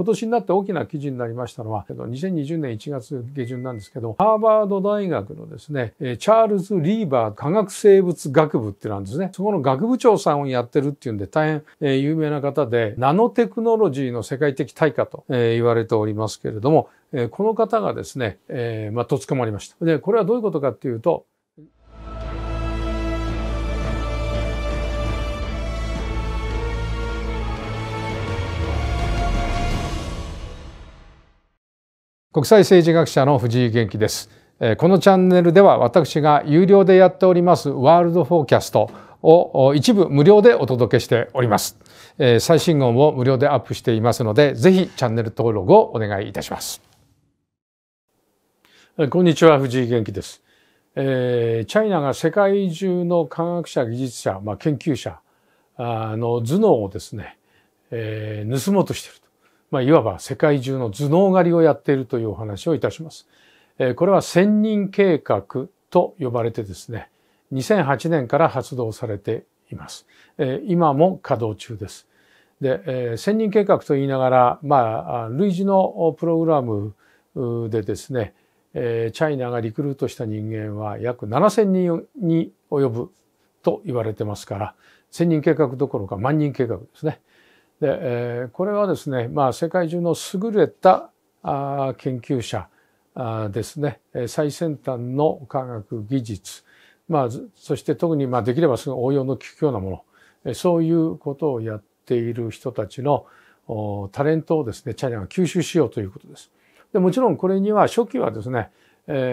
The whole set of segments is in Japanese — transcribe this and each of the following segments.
今年になって大きな記事になりましたのは、2020年1月下旬なんですけど、ハーバード大学のですね、チャールズ・リーバー科学生物学部ってなんですね。そこの学部長さんをやってるっていうんで大変有名な方で、ナノテクノロジーの世界的大価と言われておりますけれども、この方がですね、まあ、と捕まりました。で、これはどういうことかっていうと、国際政治学者の藤井元気ですこのチャンネルでは私が有料でやっておりますワールドフォーキャストを一部無料でお届けしております最新号も無料でアップしていますのでぜひチャンネル登録をお願いいたしますこんにちは藤井元気です、えチャイナが世界中の科学者技術者まあ研究者の頭脳をですね、え盗もうとしているまあ、いわば世界中の頭脳狩りをやっているというお話をいたします。これは千人計画と呼ばれてですね、2008年から発動されています。今も稼働中です。で、千人計画と言いながら、まあ、類似のプログラムでですね、チャイナがリクルートした人間は約7000人に及ぶと言われてますから、千人計画どころか万人計画ですね。で、えこれはですね、まあ、世界中の優れたあ研究者あですね、最先端の科学技術、まあ、そして特にまあできればすぐ応用の効くようなもの、そういうことをやっている人たちのタレントをですね、チャイナが吸収しようということです。でもちろんこれには初期はですね、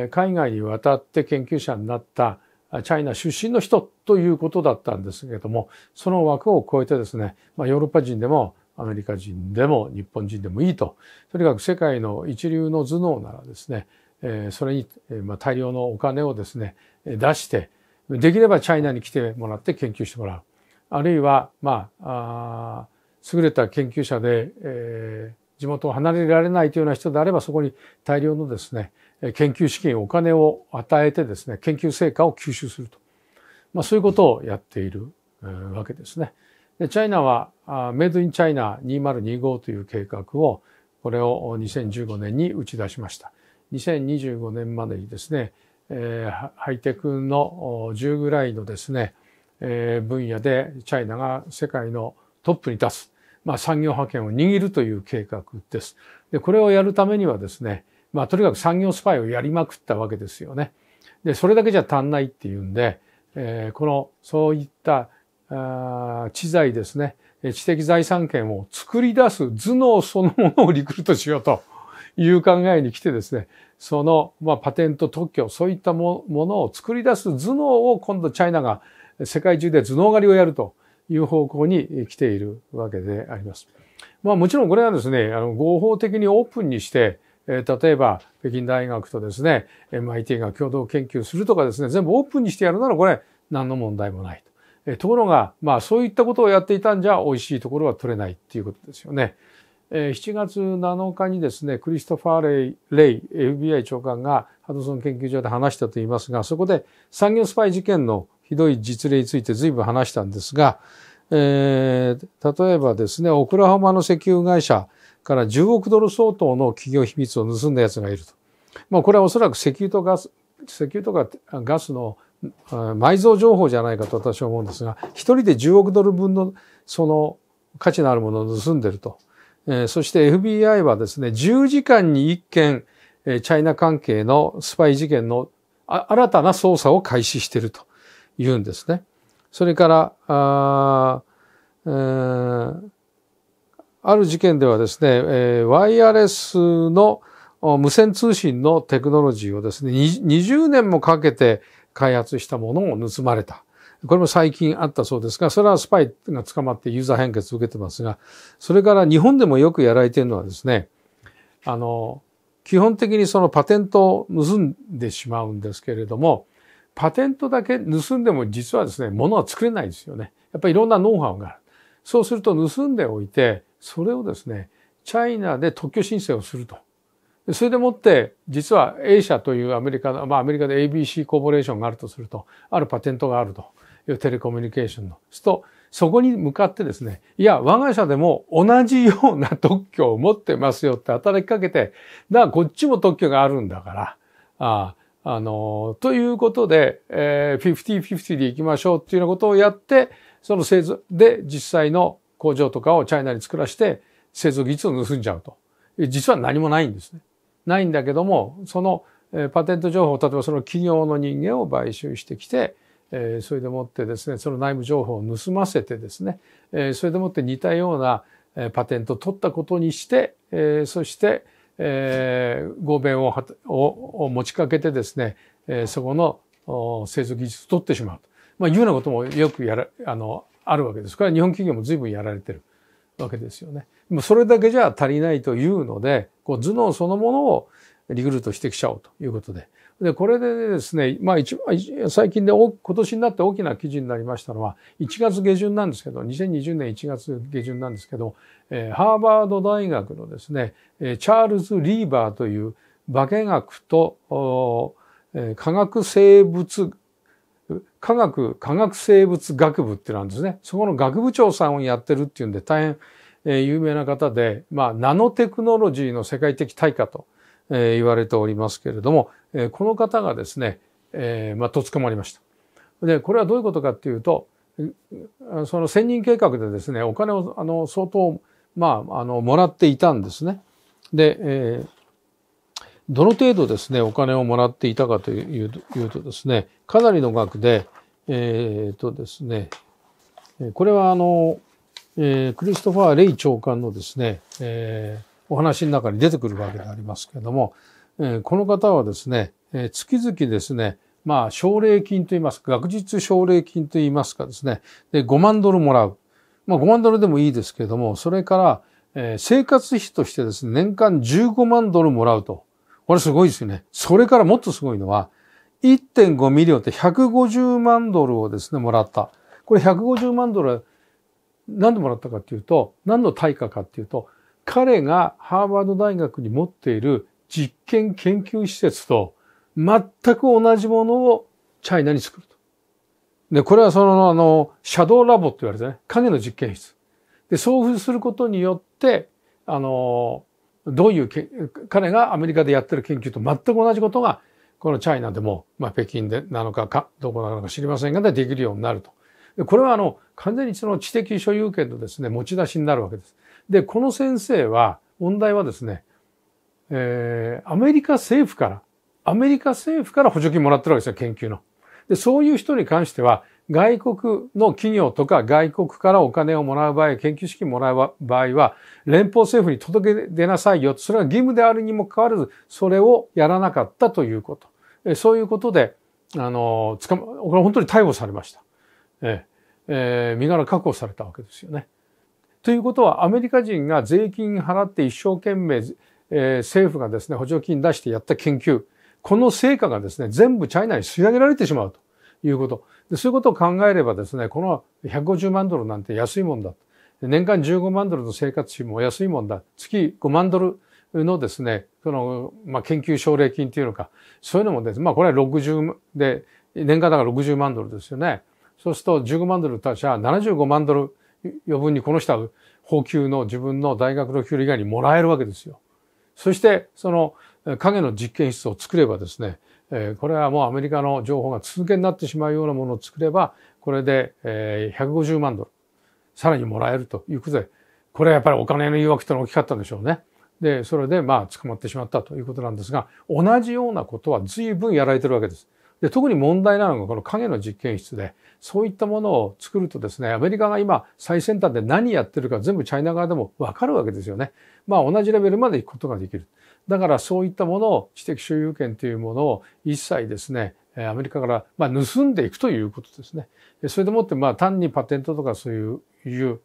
海外に渡って研究者になったチャイナ出身の人ということだったんですけれども、その枠を超えてですね、まあ、ヨーロッパ人でもアメリカ人でも日本人でもいいと、とにかく世界の一流の頭脳ならですね、えそれに、まあ、大量のお金をですね、出して、できればチャイナに来てもらって研究してもらう。あるいは、まあ、あ優れた研究者で、えー地元を離れられないというような人であれば、そこに大量のですね、研究資金、お金を与えてですね、研究成果を吸収すると。まあ、そういうことをやっているわけですね。で、チャイナは、メイドインチャイナ2025という計画を、これを2015年に打ち出しました。2025年までにですね、えー、ハイテクの10ぐらいのですね、えー、分野でチャイナが世界のトップに立つ。まあ、産業派遣を握るという計画です。で、これをやるためにはですね、まあ、とにかく産業スパイをやりまくったわけですよね。で、それだけじゃ足んないっていうんで、えー、この、そういった、あ知財ですね、知的財産権を作り出す頭脳そのものをリクルートしようという考えに来てですね、その、まあ、パテント特許、そういったものを作り出す頭脳を今度チャイナが世界中で頭脳狩りをやるという方向に来ているわけであります。まあもちろんこれはですね、あの合法的にオープンにして、え例えば北京大学とですね、MIT が共同研究するとかですね、全部オープンにしてやるならこれ何の問題もない。えところが、まあそういったことをやっていたんじゃ美味しいところは取れないっていうことですよね。え7月7日にですね、クリストファーレイ・レイ FBI 長官がハドソン研究所で話したと言いますが、そこで産業スパイ事件のひどい実例について随分話したんですが、えー、例えばですね、オクラホマの石油会社から10億ドル相当の企業秘密を盗んだ奴がいると。まあ、これはおそらく石油とガス、石油とかガスの埋蔵情報じゃないかと私は思うんですが、一人で10億ドル分のその価値のあるものを盗んでると。えー、そして FBI はですね、10時間に1件、チャイナ関係のスパイ事件の新たな捜査を開始していると。言うんですね。それから、あ、えー、ある事件ではですね、えー、ワイヤレスの無線通信のテクノロジーをですね、20年もかけて開発したものを盗まれた。これも最近あったそうですが、それはスパイが捕まってユーザー変決を受けてますが、それから日本でもよくやられているのはですね、あの、基本的にそのパテントを盗んでしまうんですけれども、パテントだけ盗んでも実はですね、ものは作れないですよね。やっぱりいろんなノウハウがある。そうすると盗んでおいて、それをですね、チャイナで特許申請をすると。それでもって、実は A 社というアメリカの、まあアメリカで ABC コーポレーションがあるとすると、あるパテントがあるというテレコミュニケーションの。すと、そこに向かってですね、いや、我が社でも同じような特許を持ってますよって働きかけて、だからこっちも特許があるんだから、あああの、ということで、えー、50-50で行きましょうっていうようなことをやって、その製造で実際の工場とかをチャイナに作らして、製造技術を盗んじゃうと。実は何もないんですね。ないんだけども、その、えパテント情報、例えばその企業の人間を買収してきて、えー、それでもってですね、その内部情報を盗ませてですね、えー、それでもって似たような、えパテントを取ったことにして、えー、そして、えー、合弁をを持ちかけてですね、えー、そこの製造技術を取ってしまうと。まあ、いうようなこともよくやら、あの、あるわけです。これは日本企業も随分やられてるわけですよね。もうそれだけじゃ足りないというので、こう頭脳そのものをリクルートしてきちゃおうということで。で、これでですね、まあ一、最近で、今年になって大きな記事になりましたのは、1月下旬なんですけど、2020年1月下旬なんですけど、えー、ハーバード大学のですね、チャールズ・リーバーという化学と、えー、科学生物、科学、科学生物学部ってなんですね。そこの学部長さんをやってるっていうんで、大変、え有名な方で、まあ、ナノテクノロジーの世界的対価とえ言われておりますけれども、えこの方がですね、えまあ、と捕まりました。で、これはどういうことかっていうと、その専任計画でですね、お金を、あの、相当、まあ、あの、もらっていたんですね。で、えー、どの程度ですね、お金をもらっていたかといういうとですね、かなりの額で、えー、とですね、これはあの、えー、クリストファー・レイ長官のですね、えー、お話の中に出てくるわけでありますけれども、えこの方はですね、え月々ですね、まあ、奨励金と言いますか、学術奨励金と言いますかですね、で、5万ドルもらう。まあ、5万ドルでもいいですけれども、それから、え生活費としてですね、年間15万ドルもらうと。これすごいですよね。それからもっとすごいのは、1.5ミリオンって150万ドルをですね、もらった。これ150万ドル、なんでもらったかっていうと、何の対価かっていうと、彼がハーバード大学に持っている実験研究施設と全く同じものをチャイナに作ると。で、これはその、あの、シャドーラボって言われてね、影の実験室。で、送付することによって、あの、どういう彼がアメリカでやってる研究と全く同じことが、このチャイナでも、まあ、北京でなのかか、どこなのか知りませんが、できるようになると。これはあの、完全にその知的所有権のですね、持ち出しになるわけです。で、この先生は、問題はですね、えー、アメリカ政府から、アメリカ政府から補助金もらってるわけですよ、研究の。で、そういう人に関しては、外国の企業とか外国からお金をもらう場合、研究資金もらう場合は、連邦政府に届け出なさいよ。それは義務であるにもかかわらず、それをやらなかったということ。そういうことで、あの、捕ま、これ本当に逮捕されました。えー、えー、身柄確保されたわけですよね。ということはアメリカ人が税金払って一生懸命、えー、政府がですね補助金出してやった研究この成果がですね全部チャイナに吸い上げられてしまうということでそういうことを考えればですねこの150万ドルなんて安いもんだ年間15万ドルの生活費も安いもんだ月5万ドルのですね、その、まあ、研究奨励金っていうのか、そういうのもですね、まあ、これは60で、年間だから60万ドルですよね。そうすると15万ドルたちは75万ドル余分にこの人は法給の自分の大学の給料以外にもらえるわけですよ。そしてその影の実験室を作ればですね、えこれはもうアメリカの情報が続けになってしまうようなものを作れば、これで、え150万ドル、さらにもらえるということで、これはやっぱりお金の誘惑というのは大きかったんでしょうね。で、それでまあ捕まってしまったということなんですが、同じようなことは随分やられてるわけです。で特に問題なのがこの影の実験室でそういったものを作るとですねアメリカが今最先端で何やってるか全部チャイナ側でも分かるわけですよね。まあ同じレベルまで行くことができる。だからそういったものを知的所有権というものを一切ですねアメリカから、ま盗んでいくということですね。それでもってまあ単にパテントとかそういう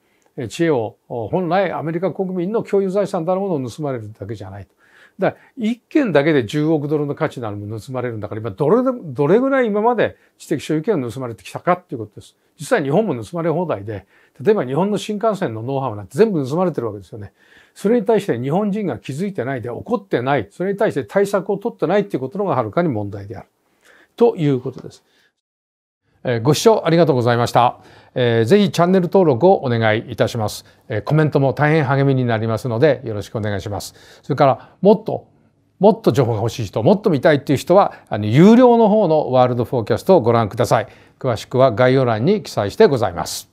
知恵を本来アメリカ国民の共有財産ろるものを盗まれるだけじゃないと。だから、一件だけで10億ドルの価値のあるもの盗まれるんだから、今、どれ、どれぐらい今まで知的所有権を盗まれてきたかっていうことです。実は日本も盗まれ放題で、例えば日本の新幹線のノウハウなんて全部盗まれてるわけですよね。それに対して日本人が気づいてないで怒ってない、それに対して対策を取ってないっていうことのがはるかに問題である。ということです。えご視聴ありがとうございました。えぜひチャンネル登録をお願いいたします。えコメントも大変励みになりますのでよろしくお願いします。それからもっともっと情報が欲しい人、もっと見たいっていう人は、あの有料の方のワールドフォーキャストをご覧ください。詳しくは概要欄に記載してございます。